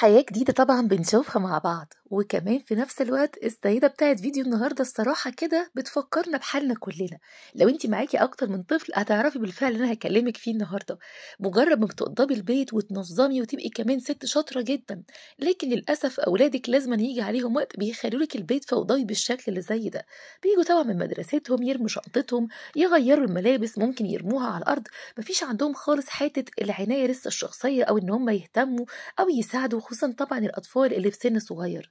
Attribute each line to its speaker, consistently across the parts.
Speaker 1: حياة جديدة طبعا بنشوفها مع بعض وكمان في نفس الوقت السيدة بتاعت فيديو النهاردة الصراحة كده بتفكرنا بحالنا كلنا لو انت معاكي أكتر من طفل هتعرفي بالفعل أنا هكلمك فيه النهاردة مجرد ما بتقضبي البيت وتنظمي وتبقي كمان ست شاطرة جدا لكن للأسف أولادك لازم يجي عليهم وقت بيخلوا لك البيت فوضوي بالشكل اللي زي ده بيجوا طبعا من مدرستهم يرموا شنطتهم يغيروا الملابس ممكن يرموها على الأرض مفيش عندهم خالص حتة العناية لسه الشخصية أو إن هم يهتموا أو يساعدوا خصوصا طبعا الأطفال اللي في سن صغير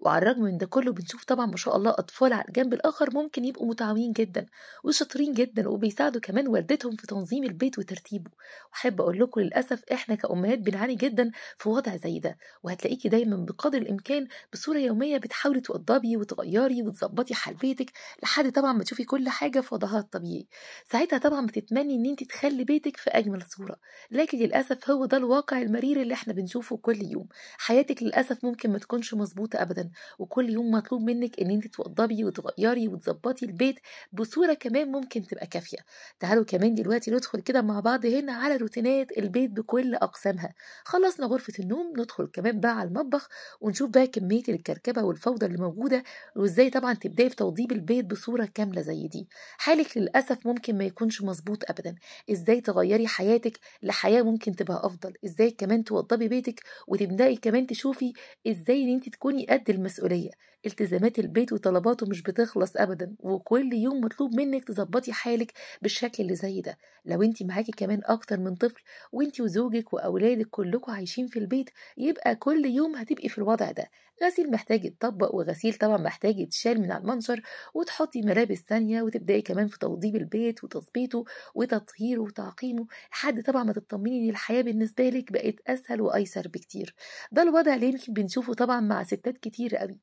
Speaker 1: وعلى الرغم من ده كله بنشوف طبعا ما شاء الله أطفال على الجنب الآخر ممكن يبقوا متعاونين جدا وشاطرين جدا وبيساعدوا كمان والدتهم في تنظيم البيت وترتيبه وأحب أقول لكم للأسف إحنا كأمهات بنعاني جدا في وضع زي ده وهتلاقيكي دايما بقدر الإمكان بصورة يومية بتحاولي توضبي وتغيري وتظبطي حال بيتك لحد طبعا ما تشوفي كل حاجة في وضعها الطبيعي ساعتها طبعا بتتمني إن أنت تخلي بيتك في أجمل صورة لكن للأسف هو ده الواقع المرير اللي احنا بنشوفه كل يوم حياتك للأسف ممكن ما تكونش مظبوطة أبدا وكل يوم مطلوب منك ان انت توضبي وتغيري وتظبطي البيت بصوره كمان ممكن تبقى كافيه تعالوا كمان دلوقتي ندخل كده مع بعض هنا على روتينات البيت بكل اقسامها خلصنا غرفه النوم ندخل كمان بقى على المطبخ ونشوف بقى كميه الكركبه والفوضى اللي موجوده وازاي طبعا تبداي في توضيب البيت بصوره كامله زي دي حالك للاسف ممكن ما يكونش مظبوط ابدا ازاي تغيري حياتك لحياه ممكن تبقى افضل ازاي كمان توضبي بيتك وتبداي كمان تشوفي ازاي ان انت تكوني قد المسؤولية التزامات البيت وطلباته مش بتخلص ابدا وكل يوم مطلوب منك تظبطي حالك بالشكل اللي زي ده لو انت معاكي كمان اكتر من طفل وانت وزوجك واولادك كلكم عايشين في البيت يبقى كل يوم هتبقي في الوضع ده غسيل محتاج يتطبق وغسيل طبعا محتاج يتشال من على المنشر وتحطي ملابس ثانيه وتبداي كمان في توضيب البيت وتظبيطه وتطهيره وتعقيمه لحد طبعا ما تطمني ان الحياه بالنسبه لك بقت اسهل وايسر بكتير ده الوضع اللي يمكن بنشوفه طبعا مع ستات كتير قوي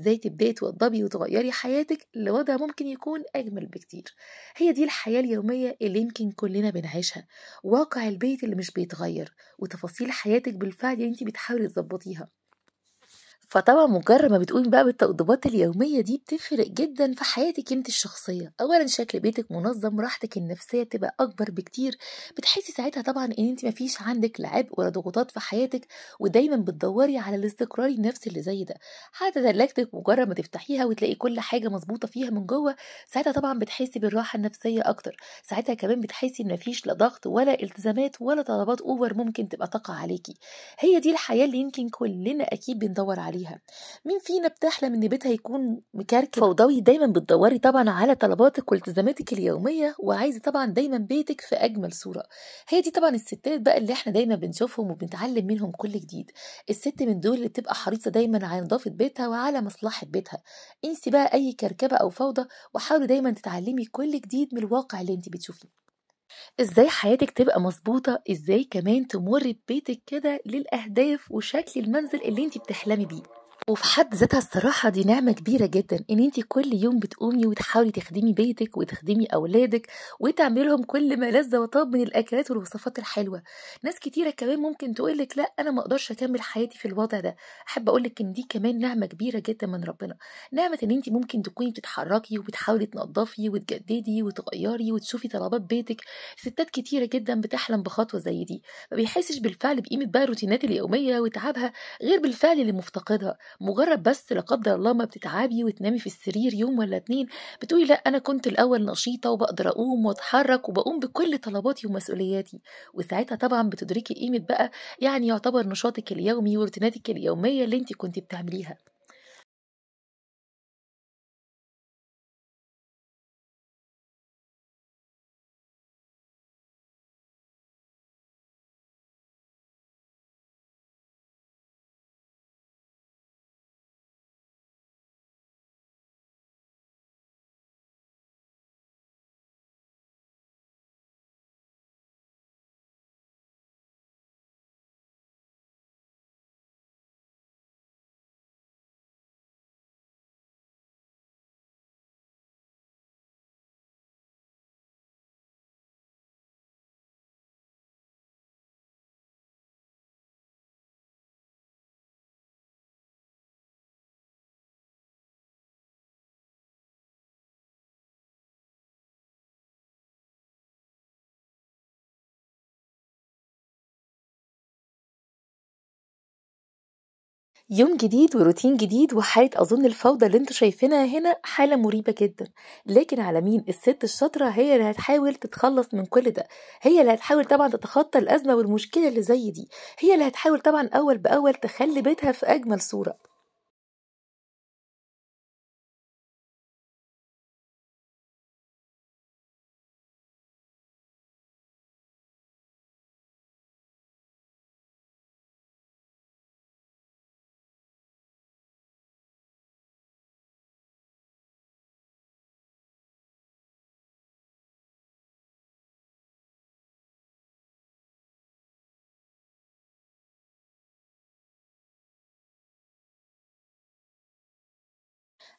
Speaker 1: ازاي تبداي توضبي وتغيري حياتك لوضع ممكن يكون اجمل بكتير هي دي الحياه اليوميه اللي يمكن كلنا بنعيشها واقع البيت اللي مش بيتغير وتفاصيل حياتك بالفعل اللي انت بتحاولي تظبطيها فطبعا مجرد ما بتقومي بقى بالتوضيبات اليومية دي بتفرق جدا في حياتك انت الشخصية اولا شكل بيتك منظم راحتك النفسية بتبقى اكبر بكتير بتحسي ساعتها طبعا ان انت مفيش عندك لعب ولا ضغوطات في حياتك ودايما بتدوري على الاستقرار النفسي اللي زي ده حتى ثلاجتك مجرد ما تفتحيها وتلاقي كل حاجة مظبوطة فيها من جوه ساعتها طبعا بتحسي بالراحة النفسية اكتر ساعتها كمان بتحسي ان مفيش لا ضغط ولا التزامات ولا طلبات اوفر ممكن تبقى تقع عليكي هي دي الحياة اللي يمكن كلنا اكيد بندور عليها عليها مين فينا بتحلم ان بيتها يكون مكركب فوضوي دايما بتدوري طبعا على طلباتك والتزاماتك اليوميه وعايزه طبعا دايما بيتك في اجمل صوره هي دي طبعا الستات بقى اللي احنا دايما بنشوفهم وبنتعلم منهم كل جديد الست من دول اللي بتبقى حريصه دايما على نظافه بيتها وعلى مصلحه بيتها انسي بقى اي كركبه او فوضى وحاولي دايما تتعلمي كل جديد من الواقع اللي انت بتشوفيه إزاي حياتِك تبقى مظبوطة إزاي كمان تمر ببيتِك كده للأهداف وشكل المنزل اللي أنتِ بتحلمي بيه. وفي حد ذاتها الصراحه دي نعمه كبيره جدا ان انت كل يوم بتقومي وتحاولي تخدمي بيتك وتخدمي اولادك وتعملي لهم كل ما لذ وطاب من الاكلات والوصفات الحلوه ناس كتيره كمان ممكن تقول لك لا انا ما اقدرش اكمل حياتي في الوضع ده احب اقول لك ان دي كمان نعمه كبيره جدا من ربنا نعمه ان انت ممكن تكوني بتتحركي وبتحاولي تنظفي وتجددي وتغيري وتشوفي طلبات بيتك ستات كتيره جدا بتحلم بخطوه زي دي ما بيحسش بالفعل بقيمه بقى روتينات اليوميه وتعبها غير بالفعل اللي مفتقدها مجرد بس لا قدر الله ما بتتعبي وتنامي في السرير يوم ولا اتنين بتقولي لا انا كنت الاول نشيطه وبقدر اقوم واتحرك وبقوم بكل طلباتي ومسؤولياتي وساعتها طبعا بتدركي قيمه بقى يعني يعتبر نشاطك اليومي وروتيناتك
Speaker 2: اليوميه اللي انت كنت بتعمليها يوم جديد وروتين جديد وحالة أظن الفوضى اللي انتوا شايفينها هنا حالة مريبة
Speaker 1: جدا لكن على مين الست الشاطرة هي اللي هتحاول تتخلص من كل ده هي اللي هتحاول طبعا تتخطى الأزمة والمشكلة اللي زي دي هي اللي هتحاول طبعا أول بأول تخلي
Speaker 2: بيتها في أجمل صورة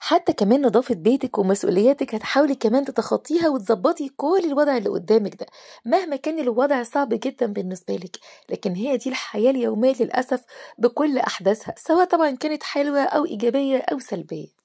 Speaker 2: حتى كمان نظافة بيتك
Speaker 1: ومسؤولياتك هتحاولي كمان تتخطيها وتظبطي كل الوضع اللي قدامك ده مهما كان الوضع صعب جدا بالنسبة لك لكن هي دي الحياة اليومية للأسف بكل أحداثها
Speaker 2: سواء طبعا كانت حلوة أو إيجابية أو سلبية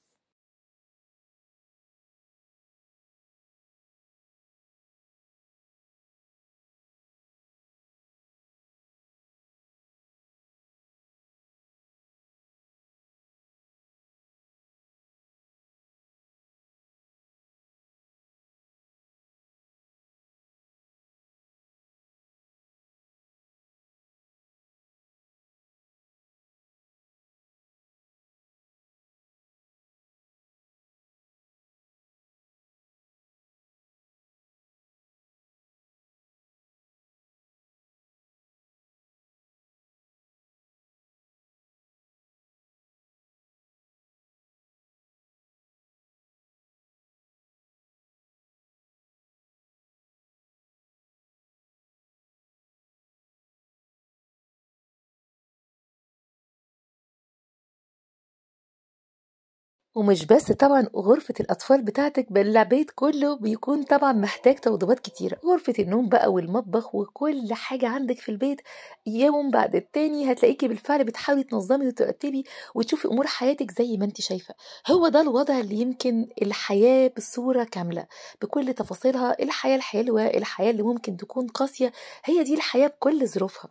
Speaker 2: ومش بس طبعا غرفة الأطفال
Speaker 1: بتاعتك بل البيت كله بيكون طبعا محتاج توضيبات كتيرة غرفة النوم بقى والمطبخ وكل حاجة عندك في البيت يوم بعد التاني هتلاقيكي بالفعل بتحاولي تنظمي وترتبي وتشوفي أمور حياتك زي ما انت شايفة هو ده الوضع اللي يمكن الحياة بصورة كاملة بكل تفاصيلها الحياة الحلوة الحياة اللي ممكن تكون قاسية
Speaker 2: هي دي الحياة بكل ظروفها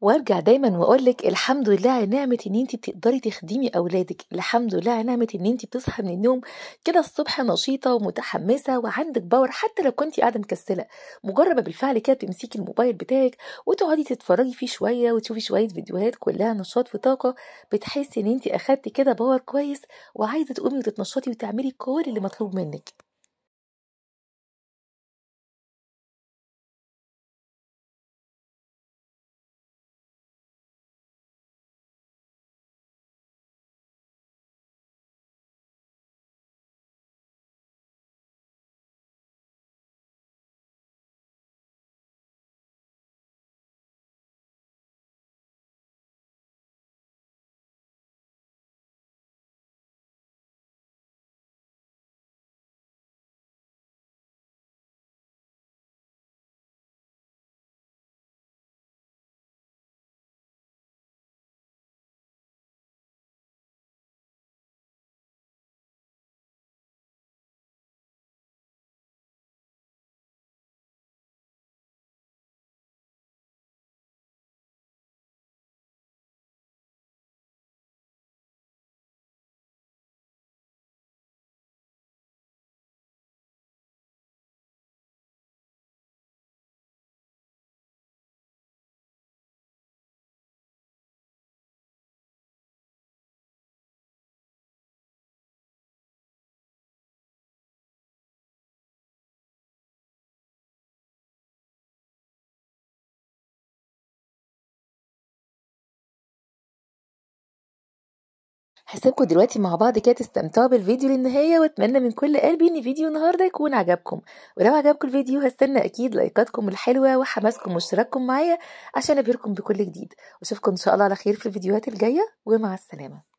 Speaker 2: وارجع دايما واقول لك الحمد لله على نعمه ان انت بتقدري تخدمي
Speaker 1: اولادك الحمد لله على نعمه ان انت بتصحي من النوم كده الصبح نشيطه ومتحمسه وعندك باور حتى لو كنت قاعده مكسله مجربه بالفعل كده تمسكي الموبايل بتاعك وتقعدي تتفرجي فيه شويه وتشوفي شويه فيديوهات كلها نشاط وطاقه بتحسي ان انت اخدتي
Speaker 2: كده باور كويس وعايزه تقومي وتتنشطي وتعملي كل اللي مطلوب منك هسيبكم دلوقتي مع بعض كده تستمتعوا بالفيديو للنهايه واتمنى من كل قلبي ان فيديو النهارده يكون
Speaker 1: عجبكم ولو عجبكم الفيديو هستنى اكيد لايكاتكم الحلوه وحماسكم واشتراككم معايا
Speaker 2: عشان ابهركم بكل جديد واشوفكم ان شاء الله على خير في الفيديوهات الجايه ومع السلامه